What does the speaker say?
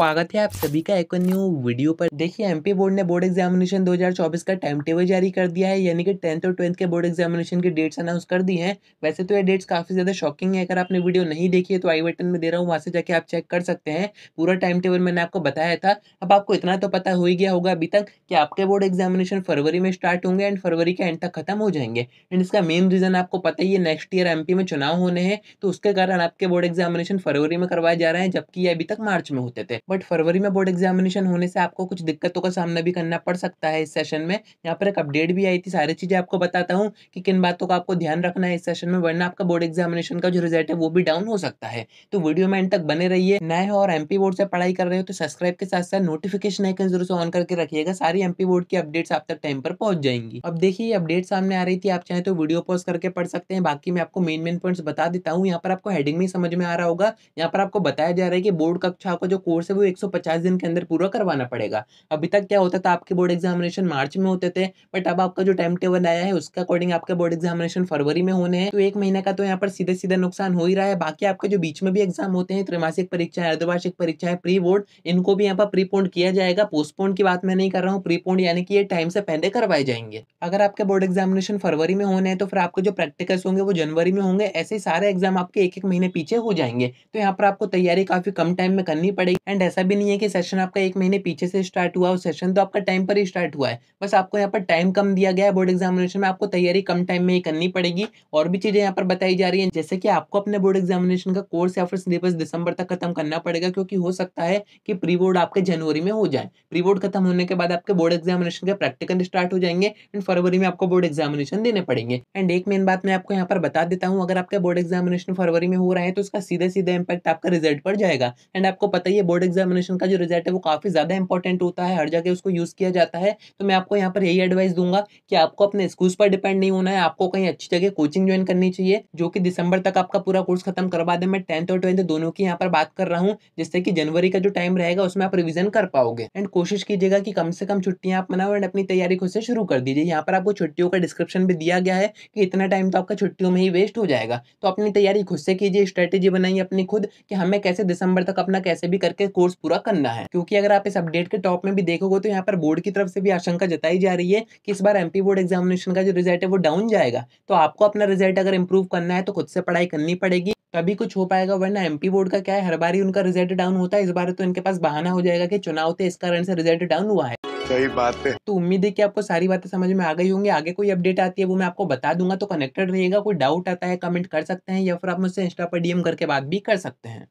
स्वागत है आप सभी का एक न्यू वीडियो पर देखिए एमपी बोर्ड ने बोर्ड एग्जामिनेशन 2024 का टाइम टेबल जारी कर दिया है यानी कि टेंथ और ट्वेल्थ के बोर्ड एग्जामिनेशन की डेट्स अनाउंस कर दी हैं वैसे तो ये डेट्स काफी ज्यादा शॉकिंग है अगर आपने वीडियो नहीं देखी है तो आई बटन में दे रहा हूँ वहाँ से जाके आप चेक कर सकते हैं पूरा टाइम टेबल मैंने आपको बताया था अब आपको इतना तो पता हो ही गया होगा अभी तक कि आपके बोर्ड एग्जामिनेशन फरवरी में स्टार्ट होंगे एंड फरवरी के एंड तक खत्म हो जाएंगे एंड इसका मेन रीजन आपको पता ही है नेक्स्ट ईयर एमपी में चुनाव होने हैं तो उसके कारण आपके बोर्ड एग्जामिनेशन फरवरी में करवाए जा रहे हैं जबकि ये अभी तक मार्च में होते थे बट फरवरी में बोर्ड एग्जामिनेशन होने से आपको कुछ दिक्कतों का सामना भी करना पड़ सकता है इस सेशन में यहाँ पर एक अपडेट भी आई थी सारी चीज़ें आपको बताता हूँ कि किन बातों का आपको ध्यान रखना है इस सेशन में वरना आपका बोर्ड एग्जामिनेशन का जो रिजल्ट है वो भी डाउन हो सकता है तो वीडियो में एंड तक बने रहिए नए हो और एमपी बोर्ड से पढ़ाई कर रहे हो तो सब्सक्राइब के साथ साथ नोटिफिकेशन आइकन जरूर से ऑन करके रखिएगा सारी एमपी बोर्ड की अपडेट्स आप तक टाइम पर पहुंच जाएंगी अब देखिए अपडेट सामने आ रही थी आप चाहे तो वीडियो पॉज करके पढ़ सकते हैं बाकी मैं आपको मेन मेन पॉइंट्स बता देता हूँ यहाँ पर आपको हेडिंग में समझ में आ रहा होगा यहाँ पर आपको बताया जा रहा है कि बोर्ड कक्षा का जो कोर्स से वो 150 दिन के अंदर पूरा करवाना पड़ेगा अभी तक क्या होता था आपके बोर्ड एग्जामिनेशन मार्च में होते थे बट अब आपका जो टाइम टेबल आया है उसके अकॉर्डिंग आपके बोर्ड एग्जामिनेशन फरवरी में होने हैं तो एक महीने का तो यहाँ पर सीधे सीधे नुकसान हो ही रहा है बाकी आपके जो बीच में भी एग्जाम होते हैं त्रिमासिक परीक्षा है अर्धवार्षिक परीक्षा है प्री बोर्ड इनको भी यहाँ पर प्रीपोन्ड किया जाएगा पोस्टपोन की बात मैं नहीं कर रहा हूँ प्रीपोन्ड यानी कि ये टाइम से पहले करवाए जाएंगे अगर आपके बोर्ड एग्जामिनेशन फरवरी में होने हैं तो फिर आपके जो प्रैक्टिकल्स होंगे वो जनवरी में होंगे ऐसे सारे एग्जाम आपके एक एक महीने पीछे हो जाएंगे तो यहाँ पर आपको तैयारी काफी कम टाइम में करनी पड़ेगी एंड एंड ऐसा भी नहीं है कि सेशन आपका एक महीने पीछे से स्टार्ट हुआ और सेशन तो आपका टाइम पर ही स्टार्ट हुआ है बस आपको यहाँ पर टाइम कम दिया गया है बोर्ड एग्जामिनेशन में आपको तैयारी कम टाइम में ही करनी पड़ेगी और भी चीज़ें यहाँ पर बताई जा रही हैं जैसे कि आपको अपने बोर्ड एग्जामिनेशन का कोर्स या फिर सिलेबस दिसंबर तक खत्म करना पड़ेगा क्योंकि हो सकता है कि प्री बोर्ड आपके जनवरी में हो जाए प्री बोर्ड खत्म होने के बाद आपके बोर्ड एग्जामिनेशन के प्रैक्टिकल स्टार्ट हो जाएंगे एंड फरवरी में आपको बोर्ड एग्जामिनेशन देने पड़ेंगे एंड एक मेन बात मैं आपको यहाँ पर बता देता हूँ अगर आपके बोर्ड एग्जामिनेशन फरवरी में हो रहा है तो उसका सीधा सीधा इम्पैक्ट आपका रिजल्ट पर जाएगा एंड आपको पता ही है बोर्ड एग्जामिनेशन का जो रिजल्ट है वो काफ़ी ज़्यादा इंपॉर्टेंट होता है हर जगह उसको यूज़ किया जाता है तो मैं आपको यहाँ पर यही एडवाइस दूंगा कि आपको अपने स्कूल्स पर डिपेंड नहीं होना है आपको कहीं अच्छी जगह कोचिंग ज्वाइन करनी चाहिए जो कि दिसंबर तक आपका पूरा कोर्स खत्म करवा दें मैं टेंथ और ट्वेल्थ दोनों की यहाँ पर बात कर रहा हूँ जिससे कि जनवरी का जो टाइम रहेगा उसमें आप रिविजन कर पाओगे एंड कोशिश कीजिएगा कि कम से कम छुट्टियाँ आप मनाओ एंड अपनी तैयारी खुद से शुरू कर दीजिए यहाँ पर आपको छुट्टियों का डिस्क्रिप्शन भी दिया गया है कि इतना टाइम तो आपका छुट्टियों में ही वेस्ट हो जाएगा तो अपनी तैयारी खुद से कीजिए स्ट्रेटेजी बनाइए अपनी खुद कि हमें कैसे दिसंबर तक अपना कैसे भी करके कोर्स पूरा करना है क्योंकि अगर आप इस अपडेट के टॉप में भी देखोगे तो यहाँ पर बोर्ड की तरफ से भी आशंका जताई जा रही है कि इस बार एमपी बोर्ड एग्जामिनेशन का जो रिजल्ट है वो डाउन जाएगा तो आपको अपना रिजल्ट अगर इम्प्रूव करना है तो खुद से पढ़ाई करनी पड़ेगी तभी कुछ हो पाएगा वरना एमपी बोर्ड का क्या है हर बार ही उनका रिजल्ट डाउन होता है इस बार तो इनके पास बहाना हो जाएगा कि चुनाव थे तो इस कारण से रिजल्ट डाउन हुआ है सही बात है तो उम्मीद है कि आपको सारी बातें समझ में आ गई होंगी आगे कोई अपडेट आती है वो मैं आपको बता दूंगा तो कनेक्टेड रहेगा कोई डाउट आता है कमेंट कर सकते हैं या फिर आप मुझसे इंस्टा पर डीएम करके बात भी कर सकते हैं